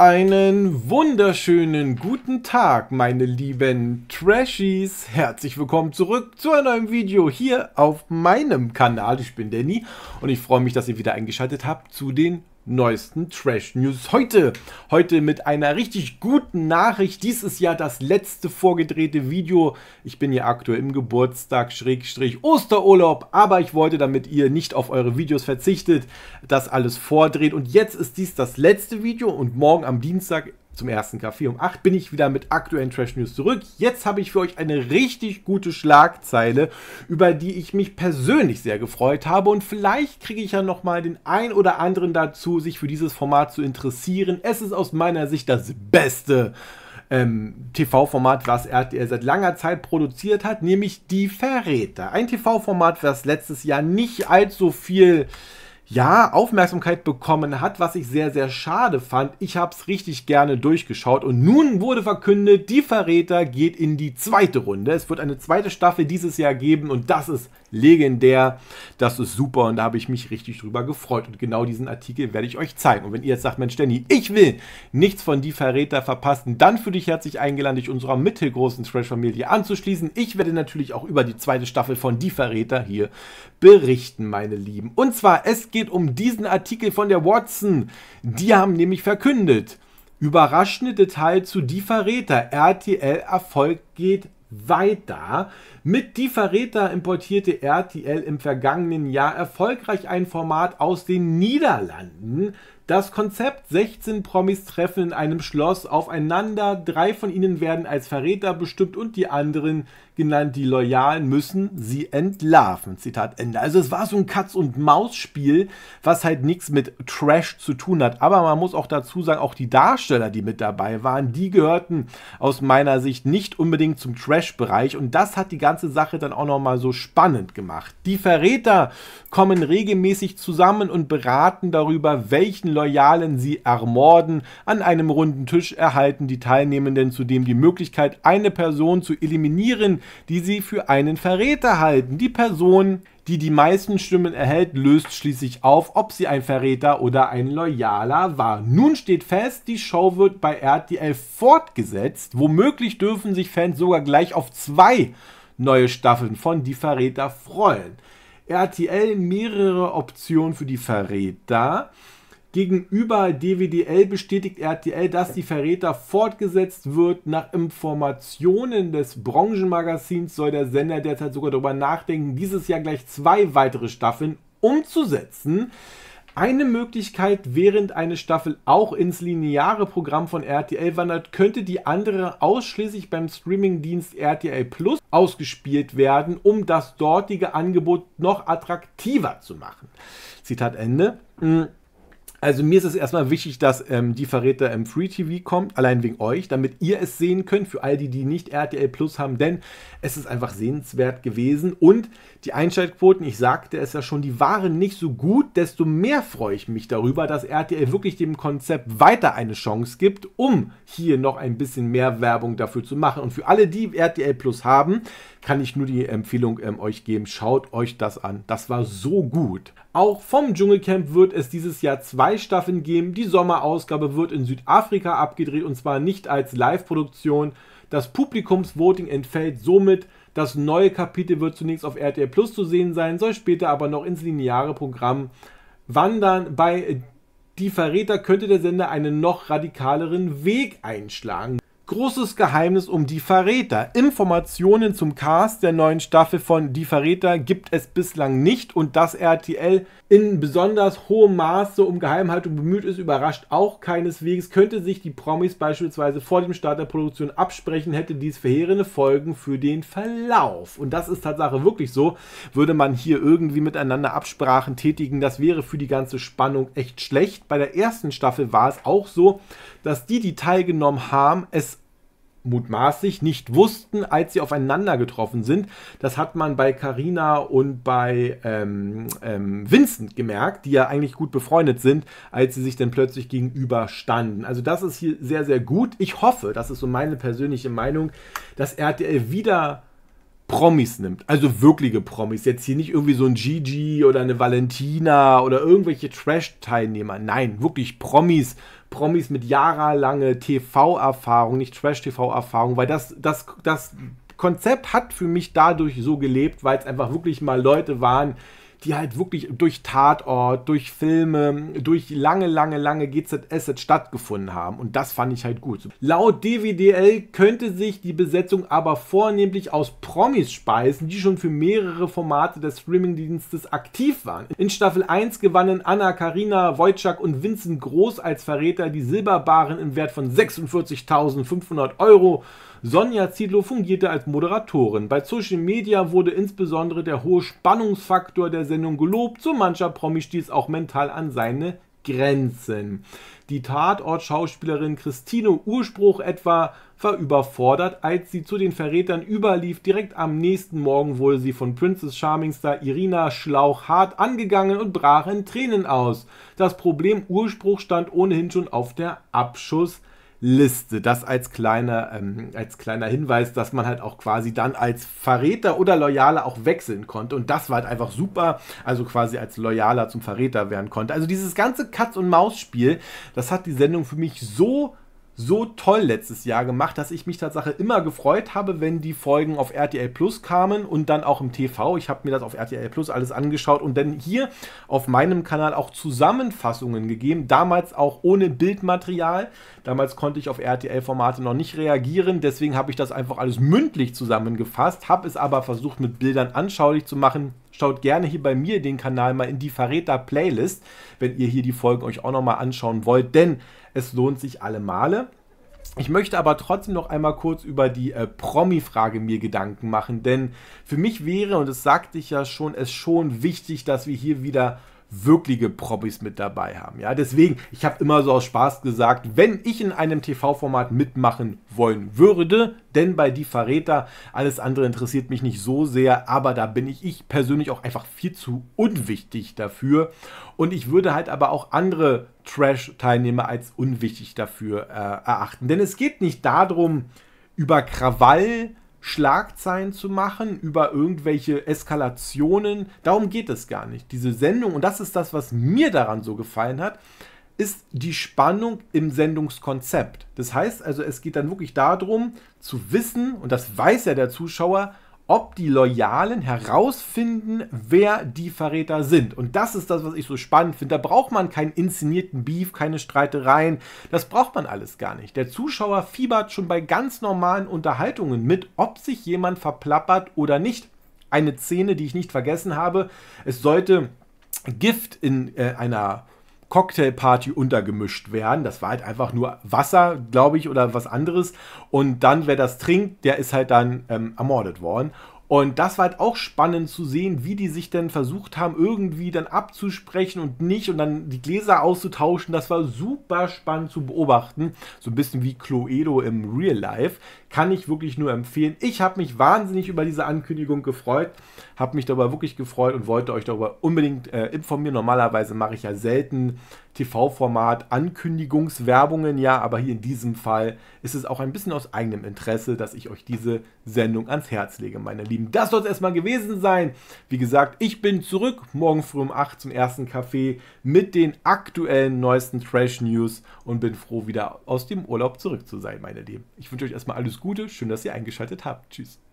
Einen wunderschönen guten Tag, meine lieben Trashies. Herzlich willkommen zurück zu einem neuen Video hier auf meinem Kanal. Ich bin Danny und ich freue mich, dass ihr wieder eingeschaltet habt zu den neuesten Trash News heute. Heute mit einer richtig guten Nachricht. Dies ist ja das letzte vorgedrehte Video. Ich bin ja aktuell im Geburtstag, Schrägstrich, Osterurlaub, aber ich wollte, damit ihr nicht auf eure Videos verzichtet, das alles vordreht. Und jetzt ist dies das letzte Video und morgen am Dienstag zum ersten Kaffee. Um 8 bin ich wieder mit aktuellen Trash News zurück. Jetzt habe ich für euch eine richtig gute Schlagzeile, über die ich mich persönlich sehr gefreut habe und vielleicht kriege ich ja nochmal den ein oder anderen dazu, sich für dieses Format zu interessieren. Es ist aus meiner Sicht das Beste. Ähm, TV-Format, was RTL seit langer Zeit produziert hat, nämlich Die Verräter. Ein TV-Format, was letztes Jahr nicht allzu viel ja, Aufmerksamkeit bekommen hat, was ich sehr, sehr schade fand. Ich habe es richtig gerne durchgeschaut und nun wurde verkündet, die Verräter geht in die zweite Runde. Es wird eine zweite Staffel dieses Jahr geben und das ist legendär, das ist super und da habe ich mich richtig drüber gefreut und genau diesen Artikel werde ich euch zeigen. Und wenn ihr jetzt sagt, Mensch Danny, ich will nichts von die Verräter verpassen, dann fühle ich herzlich eingeladen, dich unserer mittelgroßen Trash-Familie anzuschließen. Ich werde natürlich auch über die zweite Staffel von die Verräter hier berichten, meine Lieben. Und zwar, es geht geht um diesen Artikel von der Watson. Die haben nämlich verkündet. Überraschende Detail zu Die Verräter. RTL Erfolg geht weiter. Mit Die Verräter importierte RTL im vergangenen Jahr erfolgreich ein Format aus den Niederlanden. Das Konzept 16 Promis treffen in einem Schloss aufeinander, drei von ihnen werden als Verräter bestimmt und die anderen, genannt die Loyalen, müssen sie entlarven. Zitat Ende. Also es war so ein Katz- und Maus-Spiel, was halt nichts mit Trash zu tun hat. Aber man muss auch dazu sagen, auch die Darsteller, die mit dabei waren, die gehörten aus meiner Sicht nicht unbedingt zum Trash-Bereich und das hat die ganze Sache dann auch nochmal so spannend gemacht. Die Verräter kommen regelmäßig zusammen und beraten darüber, welchen Loyalen sie ermorden. An einem runden Tisch erhalten die Teilnehmenden zudem die Möglichkeit, eine Person zu eliminieren, die sie für einen Verräter halten. Die Person, die die meisten Stimmen erhält, löst schließlich auf, ob sie ein Verräter oder ein Loyaler war. Nun steht fest, die Show wird bei RTL fortgesetzt. Womöglich dürfen sich Fans sogar gleich auf zwei neue Staffeln von Die Verräter freuen. RTL mehrere Optionen für die Verräter. Gegenüber DWDL bestätigt RTL, dass die Verräter fortgesetzt wird. Nach Informationen des Branchenmagazins soll der Sender derzeit sogar darüber nachdenken, dieses Jahr gleich zwei weitere Staffeln umzusetzen. Eine Möglichkeit, während eine Staffel auch ins lineare Programm von RTL wandert, könnte die andere ausschließlich beim Streamingdienst RTL Plus ausgespielt werden, um das dortige Angebot noch attraktiver zu machen. Zitat Ende. Hm. Also mir ist es erstmal wichtig, dass ähm, die Verräter im Free TV kommt, allein wegen euch, damit ihr es sehen könnt, für all die, die nicht RTL Plus haben, denn es ist einfach sehenswert gewesen und die Einschaltquoten, ich sagte es ja schon, die waren nicht so gut, desto mehr freue ich mich darüber, dass RTL wirklich dem Konzept weiter eine Chance gibt, um hier noch ein bisschen mehr Werbung dafür zu machen. Und für alle, die RTL Plus haben, kann ich nur die Empfehlung ähm, euch geben, schaut euch das an. Das war so gut. Auch vom Dschungelcamp wird es dieses Jahr zwei Staffeln geben. Die Sommerausgabe wird in Südafrika abgedreht und zwar nicht als Live-Produktion. Das Publikumsvoting entfällt somit. Das neue Kapitel wird zunächst auf RTL Plus zu sehen sein, soll später aber noch ins lineare Programm wandern. Bei Die Verräter könnte der Sender einen noch radikaleren Weg einschlagen. Großes Geheimnis um die Verräter. Informationen zum Cast der neuen Staffel von Die Verräter gibt es bislang nicht und dass RTL in besonders hohem Maße um Geheimhaltung bemüht ist, überrascht auch keineswegs. Könnte sich die Promis beispielsweise vor dem Start der Produktion absprechen, hätte dies verheerende Folgen für den Verlauf. Und das ist Tatsache wirklich so. Würde man hier irgendwie miteinander Absprachen tätigen, das wäre für die ganze Spannung echt schlecht. Bei der ersten Staffel war es auch so, dass die, die teilgenommen haben, es mutmaßlich nicht wussten, als sie aufeinander getroffen sind. Das hat man bei Carina und bei ähm, ähm, Vincent gemerkt, die ja eigentlich gut befreundet sind, als sie sich dann plötzlich gegenüberstanden. Also das ist hier sehr, sehr gut. Ich hoffe, das ist so meine persönliche Meinung, dass RTL wieder Promis nimmt. Also wirkliche Promis. Jetzt hier nicht irgendwie so ein Gigi oder eine Valentina oder irgendwelche Trash-Teilnehmer. Nein, wirklich Promis. Promis mit jahrelange TV-Erfahrung, nicht Trash-TV-Erfahrung, weil das, das, das Konzept hat für mich dadurch so gelebt, weil es einfach wirklich mal Leute waren, die halt wirklich durch Tatort, durch Filme, durch lange, lange, lange GZSZ stattgefunden haben. Und das fand ich halt gut. Laut DVDL könnte sich die Besetzung aber vornehmlich aus Promis speisen, die schon für mehrere Formate des Streamingdienstes aktiv waren. In Staffel 1 gewannen Anna Karina Wojcik und Vincent Groß als Verräter die Silberbaren im Wert von 46.500 Euro. Sonja Ziedlow fungierte als Moderatorin. Bei Social Media wurde insbesondere der hohe Spannungsfaktor der Sendung gelobt, so mancher Promi stieß auch mental an seine Grenzen. Die Tatortschauspielerin Christine Urspruch etwa war überfordert, als sie zu den Verrätern überlief. Direkt am nächsten Morgen wurde sie von Princess Charming Star Irina Schlauch hart angegangen und brach in Tränen aus. Das Problem Urspruch stand ohnehin schon auf der Abschussliste. Liste. Das als kleiner, ähm, als kleiner Hinweis, dass man halt auch quasi dann als Verräter oder Loyaler auch wechseln konnte. Und das war halt einfach super. Also quasi als Loyaler zum Verräter werden konnte. Also dieses ganze Katz-und-Maus-Spiel, das hat die Sendung für mich so so toll letztes Jahr gemacht, dass ich mich tatsächlich immer gefreut habe, wenn die Folgen auf RTL Plus kamen und dann auch im TV. Ich habe mir das auf RTL Plus alles angeschaut und dann hier auf meinem Kanal auch Zusammenfassungen gegeben, damals auch ohne Bildmaterial. Damals konnte ich auf RTL-Formate noch nicht reagieren, deswegen habe ich das einfach alles mündlich zusammengefasst, habe es aber versucht mit Bildern anschaulich zu machen. Schaut gerne hier bei mir den Kanal mal in die Verräter-Playlist, wenn ihr hier die Folgen euch auch nochmal anschauen wollt, denn es lohnt sich alle Male. Ich möchte aber trotzdem noch einmal kurz über die äh, Promi-Frage mir Gedanken machen, denn für mich wäre, und das sagte ich ja schon, es schon wichtig, dass wir hier wieder wirkliche Probis mit dabei haben. Ja, deswegen, ich habe immer so aus Spaß gesagt, wenn ich in einem TV-Format mitmachen wollen würde, denn bei Die Verräter, alles andere interessiert mich nicht so sehr, aber da bin ich, ich persönlich auch einfach viel zu unwichtig dafür. Und ich würde halt aber auch andere Trash-Teilnehmer als unwichtig dafür äh, erachten. Denn es geht nicht darum, über Krawall Schlagzeilen zu machen, über irgendwelche Eskalationen. Darum geht es gar nicht. Diese Sendung, und das ist das, was mir daran so gefallen hat, ist die Spannung im Sendungskonzept. Das heißt also, es geht dann wirklich darum zu wissen, und das weiß ja der Zuschauer, ob die Loyalen herausfinden, wer die Verräter sind. Und das ist das, was ich so spannend finde. Da braucht man keinen inszenierten Beef, keine Streitereien. Das braucht man alles gar nicht. Der Zuschauer fiebert schon bei ganz normalen Unterhaltungen mit, ob sich jemand verplappert oder nicht. Eine Szene, die ich nicht vergessen habe. Es sollte Gift in äh, einer Cocktailparty untergemischt werden. Das war halt einfach nur Wasser, glaube ich, oder was anderes. Und dann, wer das trinkt, der ist halt dann ähm, ermordet worden. Und das war halt auch spannend zu sehen, wie die sich dann versucht haben, irgendwie dann abzusprechen und nicht und dann die Gläser auszutauschen. Das war super spannend zu beobachten. So ein bisschen wie Cluedo im Real Life. Kann ich wirklich nur empfehlen. Ich habe mich wahnsinnig über diese Ankündigung gefreut, habe mich darüber wirklich gefreut und wollte euch darüber unbedingt äh, informieren. Normalerweise mache ich ja selten TV-Format Ankündigungswerbungen, ja, aber hier in diesem Fall ist es auch ein bisschen aus eigenem Interesse, dass ich euch diese Sendung ans Herz lege, meine Lieben. Lieben, das soll es erstmal gewesen sein. Wie gesagt, ich bin zurück morgen früh um 8 zum ersten Café mit den aktuellen neuesten Trash News und bin froh, wieder aus dem Urlaub zurück zu sein, meine Lieben. Ich wünsche euch erstmal alles Gute. Schön, dass ihr eingeschaltet habt. Tschüss.